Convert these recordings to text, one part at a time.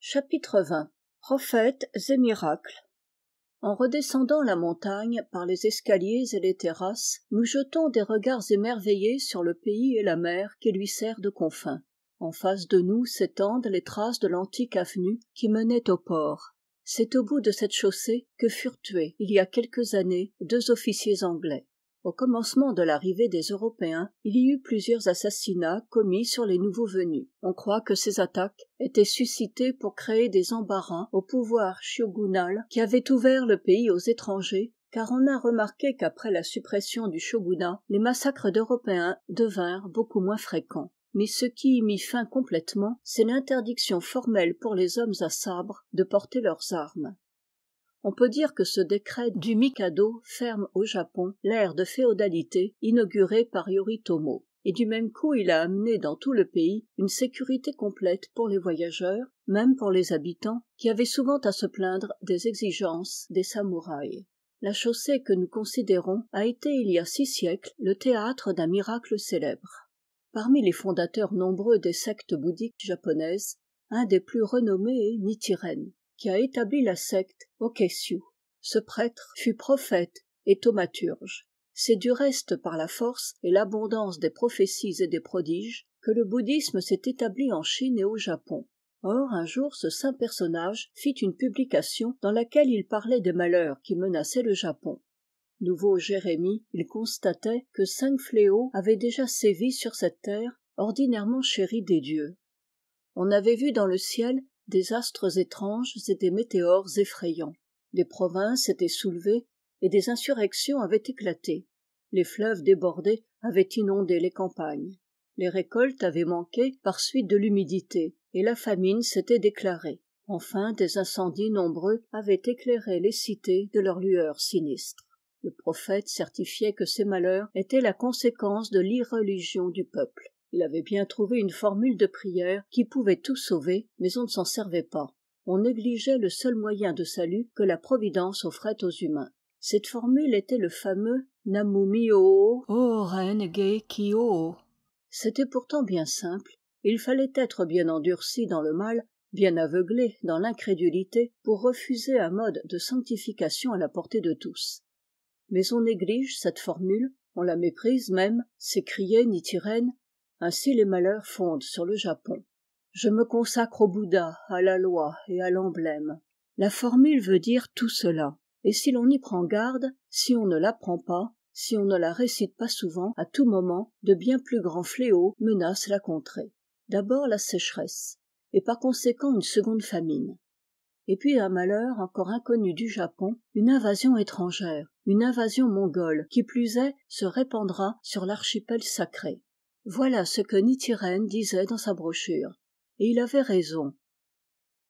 chapitre prophètes et miracles en redescendant la montagne par les escaliers et les terrasses nous jetons des regards émerveillés sur le pays et la mer qui lui sert de confins en face de nous s'étendent les traces de l'antique avenue qui menait au port c'est au bout de cette chaussée que furent tués il y a quelques années deux officiers anglais au commencement de l'arrivée des européens il y eut plusieurs assassinats commis sur les nouveaux venus on croit que ces attaques étaient suscitées pour créer des embarras au pouvoir shogunal qui avait ouvert le pays aux étrangers car on a remarqué qu'après la suppression du shogunat les massacres d'européens devinrent beaucoup moins fréquents mais ce qui y mit fin complètement c'est l'interdiction formelle pour les hommes à sabre de porter leurs armes on peut dire que ce décret du mikado ferme au japon l'ère de féodalité inaugurée par yoritomo et du même coup il a amené dans tout le pays une sécurité complète pour les voyageurs même pour les habitants qui avaient souvent à se plaindre des exigences des samouraïs la chaussée que nous considérons a été il y a six siècles le théâtre d'un miracle célèbre parmi les fondateurs nombreux des sectes bouddhiques japonaises un des plus renommés est qui a établi la secte Kessiu. ce prêtre fut prophète et thaumaturge c'est du reste par la force et l'abondance des prophéties et des prodiges que le bouddhisme s'est établi en chine et au japon or un jour ce saint personnage fit une publication dans laquelle il parlait des malheurs qui menaçaient le japon nouveau jérémie il constatait que cinq fléaux avaient déjà sévi sur cette terre ordinairement chérie des dieux on avait vu dans le ciel des astres étranges et des météores effrayants des provinces étaient soulevées et des insurrections avaient éclaté les fleuves débordés avaient inondé les campagnes les récoltes avaient manqué par suite de l'humidité et la famine s'était déclarée enfin des incendies nombreux avaient éclairé les cités de leurs lueurs sinistres le prophète certifiait que ces malheurs étaient la conséquence de l'irreligion du peuple il avait bien trouvé une formule de prière qui pouvait tout sauver mais on ne s'en servait pas on négligeait le seul moyen de salut que la providence offrait aux humains cette formule était le fameux namu c'était pourtant bien simple il fallait être bien endurci dans le mal bien aveuglé dans l'incrédulité pour refuser un mode de sanctification à la portée de tous mais on néglige cette formule on la méprise même s'écriait ainsi les malheurs fondent sur le japon je me consacre au bouddha à la loi et à l'emblème la formule veut dire tout cela et si l'on y prend garde si on ne l'apprend pas si on ne la récite pas souvent à tout moment de bien plus grands fléaux menacent la contrée d'abord la sécheresse et par conséquent une seconde famine et puis un malheur encore inconnu du japon une invasion étrangère une invasion mongole qui plus est se répandra sur l'archipel sacré voilà ce que Nithiren disait dans sa brochure et il avait raison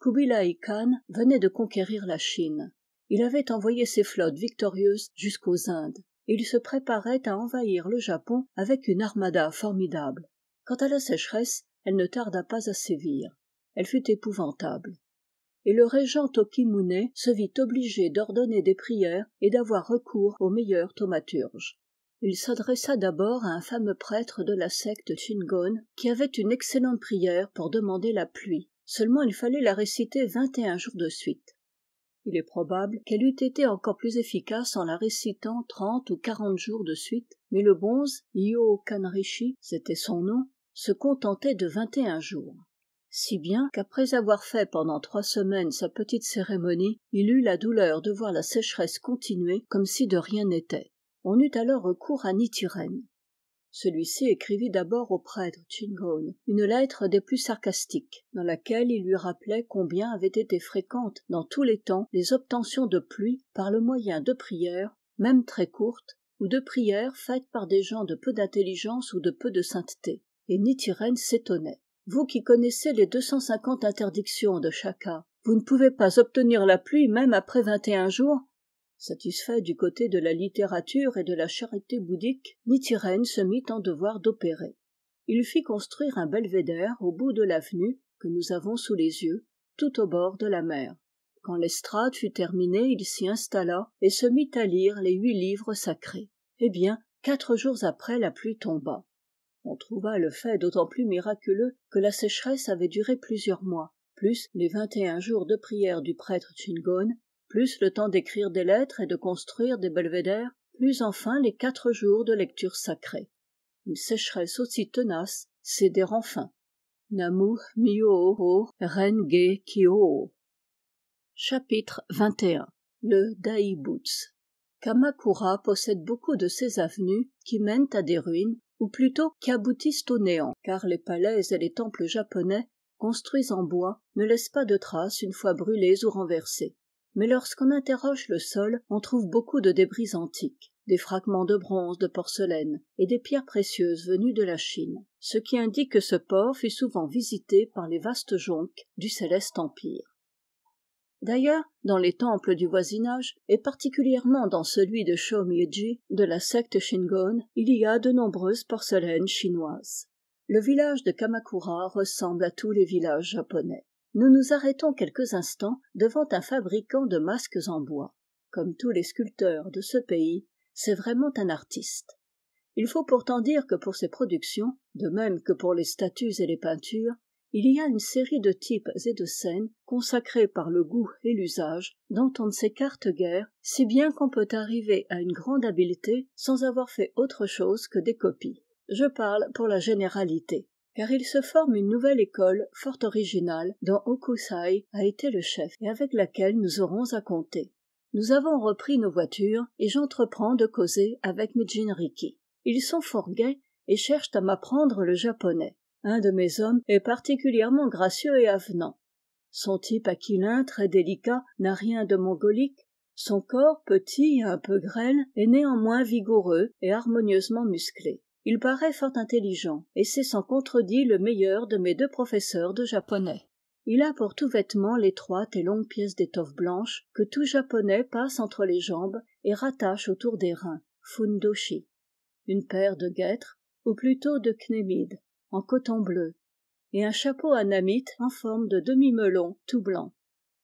Kubilai khan venait de conquérir la chine il avait envoyé ses flottes victorieuses jusqu'aux indes et il se préparait à envahir le japon avec une armada formidable quant à la sécheresse elle ne tarda pas à sévir elle fut épouvantable et le régent Tokimune se vit obligé d'ordonner des prières et d'avoir recours aux meilleurs thaumaturges il s'adressa d'abord à un fameux prêtre de la secte shingon qui avait une excellente prière pour demander la pluie seulement il fallait la réciter vingt et un jours de suite il est probable qu'elle eût été encore plus efficace en la récitant trente ou quarante jours de suite mais le bonze io Kanrishi, c'était son nom se contentait de vingt et un jours si bien qu'après avoir fait pendant trois semaines sa petite cérémonie il eut la douleur de voir la sécheresse continuer comme si de rien n'était on eut alors recours à Nithiren. celui-ci écrivit d'abord au prêtre Chingon une lettre des plus sarcastiques dans laquelle il lui rappelait combien avaient été fréquentes dans tous les temps les obtentions de pluie par le moyen de prières même très courtes ou de prières faites par des gens de peu d'intelligence ou de peu de sainteté et Nitiren s'étonnait vous qui connaissez les deux cent cinquante interdictions de Chaka, vous ne pouvez pas obtenir la pluie même après vingt et un jours satisfait du côté de la littérature et de la charité bouddhique nityrène se mit en devoir d'opérer il fit construire un belvédère au bout de l'avenue que nous avons sous les yeux tout au bord de la mer quand l'estrade fut terminée il s'y installa et se mit à lire les huit livres sacrés eh bien quatre jours après la pluie tomba on trouva le fait d'autant plus miraculeux que la sécheresse avait duré plusieurs mois plus les vingt et un jours de prière du prêtre plus le temps d'écrire des lettres et de construire des belvédères plus enfin les quatre jours de lecture sacrée une sécheresse aussi tenace céder enfin namu mioho renge Kyo. chapitre xxi le Daibuts kamakura possède beaucoup de ces avenues qui mènent à des ruines ou plutôt qui aboutissent au néant car les palais et les temples japonais construits en bois ne laissent pas de traces une fois brûlés ou renversés mais lorsqu'on interroge le sol on trouve beaucoup de débris antiques des fragments de bronze de porcelaine et des pierres précieuses venues de la chine ce qui indique que ce port fut souvent visité par les vastes jonques du céleste empire d'ailleurs dans les temples du voisinage et particulièrement dans celui de Shomiji de la secte shingon il y a de nombreuses porcelaines chinoises le village de kamakura ressemble à tous les villages japonais nous nous arrêtons quelques instants devant un fabricant de masques en bois comme tous les sculpteurs de ce pays c'est vraiment un artiste il faut pourtant dire que pour ses productions de même que pour les statues et les peintures il y a une série de types et de scènes consacrés par le goût et l'usage dont on ne s'écarte guère si bien qu'on peut arriver à une grande habileté sans avoir fait autre chose que des copies je parle pour la généralité car il se forme une nouvelle école fort originale dont okusai a été le chef et avec laquelle nous aurons à compter nous avons repris nos voitures et j'entreprends de causer avec Mijinriki. ils sont fort gais et cherchent à m'apprendre le japonais un de mes hommes est particulièrement gracieux et avenant son type aquilin très délicat n'a rien de mongolique son corps petit et un peu grêle est néanmoins vigoureux et harmonieusement musclé il paraît fort intelligent et c'est sans contredit le meilleur de mes deux professeurs de japonais il a pour tout vêtement l'étroite et longue pièce d'étoffe blanche que tout japonais passe entre les jambes et rattache autour des reins fundoshi une paire de guêtres ou plutôt de cnémides en coton bleu et un chapeau anamite en forme de demi melon tout blanc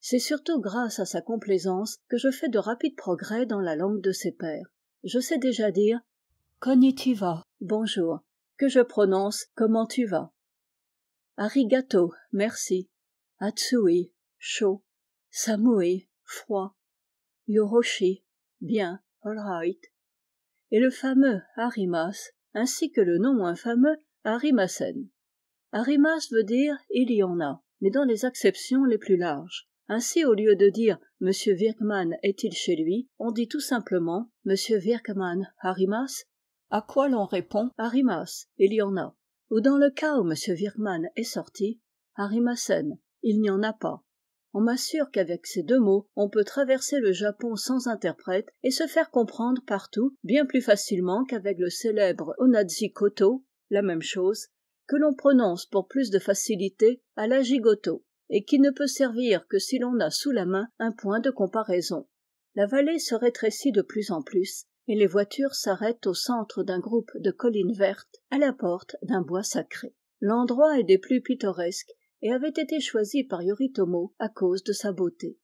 c'est surtout grâce à sa complaisance que je fais de rapides progrès dans la langue de ses pairs je sais déjà dire bonjour que je prononce comment tu vas arigato merci atsui chaud samui froid yoroshi bien all right et le fameux arimas ainsi que le non moins fameux arimasen arimas veut dire il y en a mais dans les acceptions les plus larges ainsi au lieu de dire Monsieur Virkman est-il chez lui on dit tout simplement Monsieur Virkman Arimas à quoi l'on répond Arimas, il y en a ou dans le cas où m Wirkmann est sorti Arimasen, il n'y en a pas on m'assure qu'avec ces deux mots on peut traverser le japon sans interprète et se faire comprendre partout bien plus facilement qu'avec le célèbre onadzi koto la même chose que l'on prononce pour plus de facilité à l'agigoto et qui ne peut servir que si l'on a sous la main un point de comparaison la vallée se rétrécit de plus en plus et les voitures s'arrêtent au centre d'un groupe de collines vertes à la porte d'un bois sacré l'endroit est des plus pittoresques et avait été choisi par yoritomo à cause de sa beauté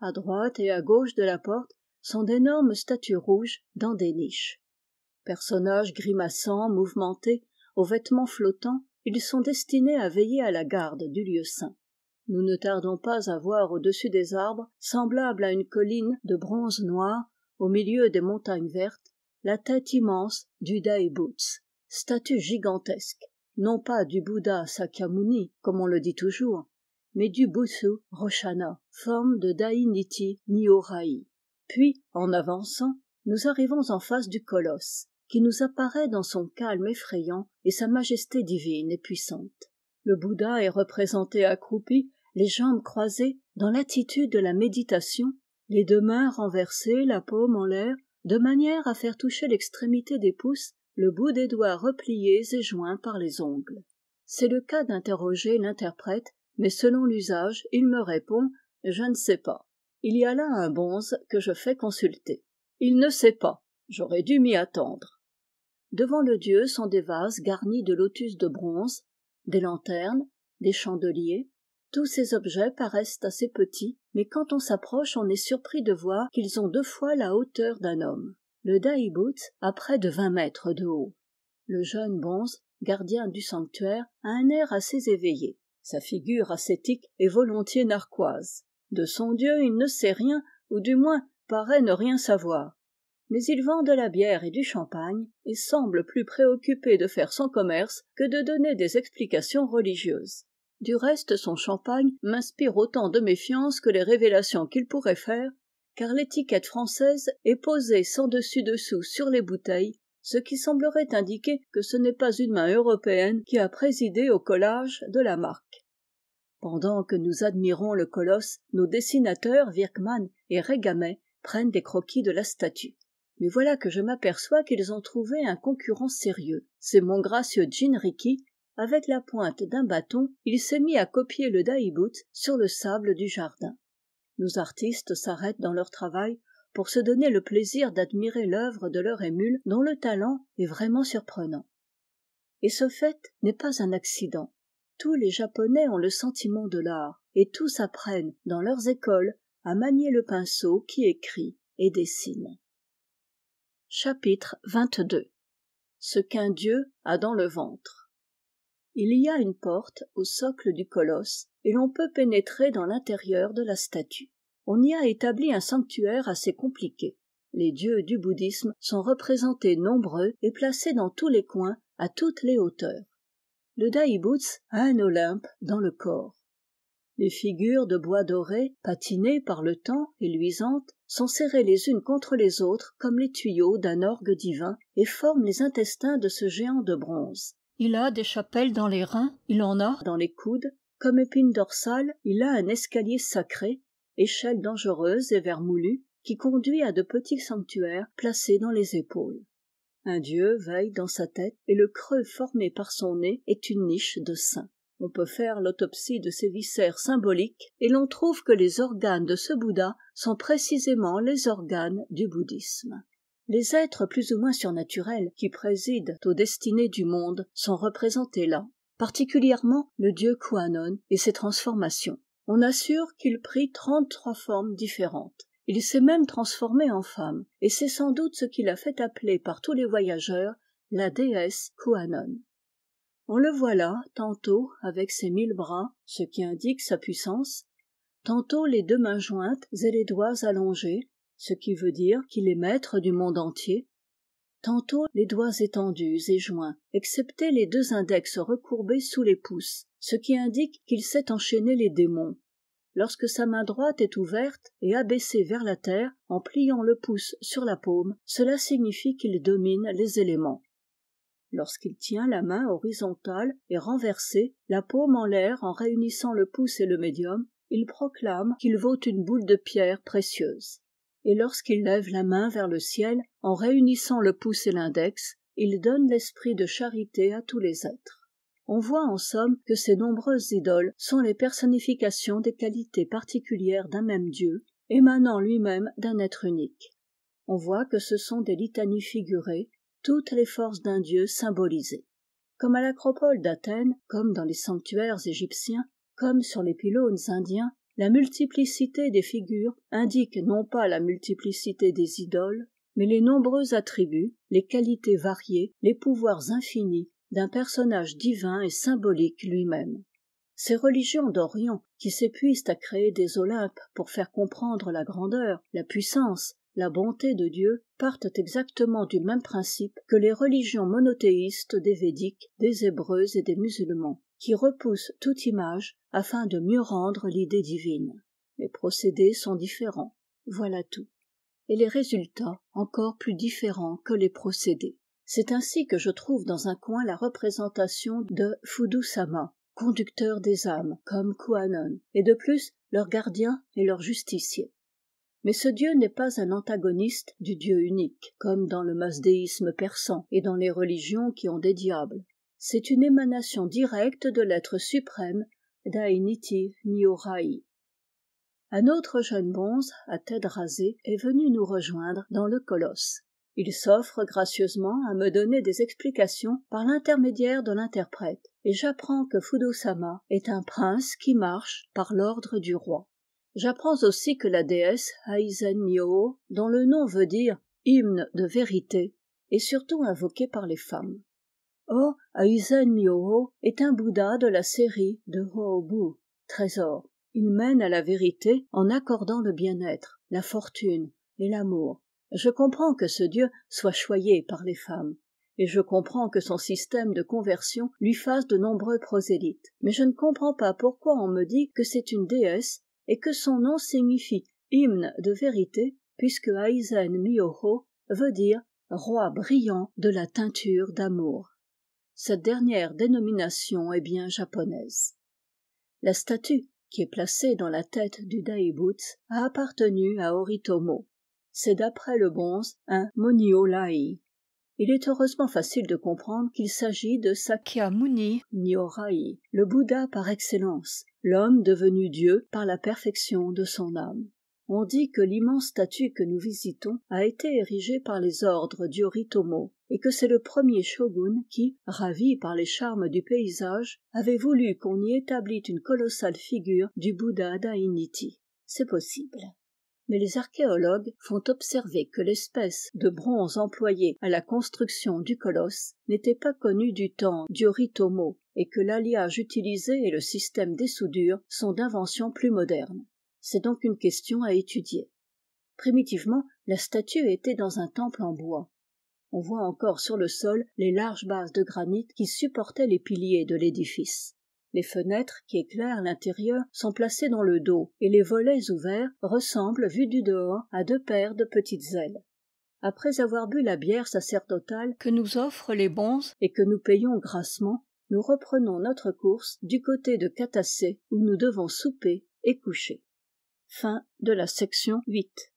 à droite et à gauche de la porte sont d'énormes statues rouges dans des niches personnages grimaçants mouvementés aux vêtements flottants ils sont destinés à veiller à la garde du lieu saint nous ne tardons pas à voir au-dessus des arbres semblable à une colline de bronze noir au milieu des montagnes vertes la tête immense du Daibuts, statue gigantesque non pas du bouddha sakyamuni comme on le dit toujours mais du busu roshana forme de Dainiti niorai puis en avançant nous arrivons en face du colosse qui nous apparaît dans son calme effrayant et sa majesté divine et puissante le bouddha est représenté accroupi les jambes croisées dans l'attitude de la méditation les deux mains renversées la paume en l'air de manière à faire toucher l'extrémité des pouces le bout des doigts repliés et joints par les ongles c'est le cas d'interroger l'interprète mais selon l'usage il me répond je ne sais pas il y a là un bonze que je fais consulter il ne sait pas j'aurais dû m'y attendre devant le dieu sont des vases garnis de lotus de bronze des lanternes des chandeliers tous ces objets paraissent assez petits mais quand on s'approche on est surpris de voir qu'ils ont deux fois la hauteur d'un homme le daïboutz a près de vingt mètres de haut le jeune bonze gardien du sanctuaire a un air assez éveillé sa figure ascétique est volontiers narquoise de son dieu il ne sait rien ou du moins paraît ne rien savoir mais il vend de la bière et du champagne et semble plus préoccupé de faire son commerce que de donner des explications religieuses du reste son champagne m'inspire autant de méfiance que les révélations qu'il pourrait faire car l'étiquette française est posée sans dessus dessous sur les bouteilles ce qui semblerait indiquer que ce n'est pas une main européenne qui a présidé au collage de la marque pendant que nous admirons le colosse nos dessinateurs Wirkmann et régamet prennent des croquis de la statue mais voilà que je m'aperçois qu'ils ont trouvé un concurrent sérieux c'est mon gracieux avec la pointe d'un bâton il s'est mis à copier le daïbout sur le sable du jardin nos artistes s'arrêtent dans leur travail pour se donner le plaisir d'admirer l'œuvre de leur émule dont le talent est vraiment surprenant et ce fait n'est pas un accident tous les japonais ont le sentiment de l'art et tous apprennent dans leurs écoles à manier le pinceau qui écrit et dessine chapitre xxii ce qu'un dieu a dans le ventre il y a une porte au socle du colosse et l'on peut pénétrer dans l'intérieur de la statue on y a établi un sanctuaire assez compliqué les dieux du bouddhisme sont représentés nombreux et placés dans tous les coins à toutes les hauteurs le Daïboutz a un olympe dans le corps les figures de bois doré patinées par le temps et luisantes sont serrées les unes contre les autres comme les tuyaux d'un orgue divin et forment les intestins de ce géant de bronze il a des chapelles dans les reins il en a dans les coudes comme épine dorsale il a un escalier sacré échelle dangereuse et vermoulue qui conduit à de petits sanctuaires placés dans les épaules un dieu veille dans sa tête et le creux formé par son nez est une niche de sein on peut faire l'autopsie de ses viscères symboliques et l'on trouve que les organes de ce bouddha sont précisément les organes du bouddhisme les êtres plus ou moins surnaturels qui président aux destinées du monde sont représentés là particulièrement le dieu Kuanon et ses transformations on assure qu'il prit trente-trois formes différentes il s'est même transformé en femme et c'est sans doute ce qu'il a fait appeler par tous les voyageurs la déesse Kuanon. on le voit là tantôt avec ses mille bras ce qui indique sa puissance tantôt les deux mains jointes et les doigts allongés ce qui veut dire qu'il est maître du monde entier tantôt les doigts étendus et joints excepté les deux index recourbés sous les pouces ce qui indique qu'il sait enchaîner les démons lorsque sa main droite est ouverte et abaissée vers la terre en pliant le pouce sur la paume cela signifie qu'il domine les éléments lorsqu'il tient la main horizontale et renversée la paume en l'air en réunissant le pouce et le médium il proclame qu'il vaut une boule de pierre précieuse et lorsqu'il lève la main vers le ciel en réunissant le pouce et l'index il donne l'esprit de charité à tous les êtres on voit en somme que ces nombreuses idoles sont les personnifications des qualités particulières d'un même dieu émanant lui-même d'un être unique on voit que ce sont des litanies figurées toutes les forces d'un dieu symbolisées comme à l'acropole d'athènes comme dans les sanctuaires égyptiens comme sur les pylônes indiens la multiplicité des figures indique non pas la multiplicité des idoles mais les nombreux attributs les qualités variées les pouvoirs infinis d'un personnage divin et symbolique lui-même ces religions d'orient qui s'épuisent à créer des olympes pour faire comprendre la grandeur la puissance la bonté de dieu partent exactement du même principe que les religions monothéistes des védiques des hébreux et des musulmans qui repousse toute image afin de mieux rendre l'idée divine les procédés sont différents voilà tout et les résultats encore plus différents que les procédés c'est ainsi que je trouve dans un coin la représentation de Fudusama, conducteur des âmes comme Kuanon, et de plus leur gardien et leur justicier mais ce dieu n'est pas un antagoniste du dieu unique comme dans le masdéisme persan et dans les religions qui ont des diables c'est une émanation directe de l'être suprême d'Ainiti niorai un autre jeune bonze à tête rasée est venu nous rejoindre dans le colosse il s'offre gracieusement à me donner des explications par l'intermédiaire de l'interprète et j'apprends que Fudosama est un prince qui marche par l'ordre du roi j'apprends aussi que la déesse aizen myoho dont le nom veut dire hymne de vérité est surtout invoquée par les femmes or aizen Myoho est un bouddha de la série de Ho-Bu, trésor il mène à la vérité en accordant le bien-être la fortune et l'amour je comprends que ce dieu soit choyé par les femmes et je comprends que son système de conversion lui fasse de nombreux prosélytes mais je ne comprends pas pourquoi on me dit que c'est une déesse et que son nom signifie hymne de vérité puisque aizen myoho veut dire roi brillant de la teinture d'amour cette dernière dénomination est bien japonaise la statue qui est placée dans la tête du Daibutsu, a appartenu à oritomo c'est d'après le bonze un Moniolai. il est heureusement facile de comprendre qu'il s'agit de sakyamuni niorai le bouddha par excellence l'homme devenu dieu par la perfection de son âme on dit que l'immense statue que nous visitons a été érigée par les ordres d'yoritomo et que c'est le premier shogun qui ravi par les charmes du paysage avait voulu qu'on y établît une colossale figure du bouddha dainiti c'est possible mais les archéologues font observer que l'espèce de bronze employée à la construction du colosse n'était pas connue du temps d'yoritomo et que l'alliage utilisé et le système des soudures sont d'inventions plus modernes c'est donc une question à étudier primitivement la statue était dans un temple en bois on voit encore sur le sol les larges bases de granit qui supportaient les piliers de l'édifice les fenêtres qui éclairent l'intérieur sont placées dans le dos et les volets ouverts ressemblent vus du dehors à deux paires de petites ailes après avoir bu la bière sacerdotale que nous offrent les bons et que nous payons grassement nous reprenons notre course du côté de catassé où nous devons souper et coucher Fin de la section 8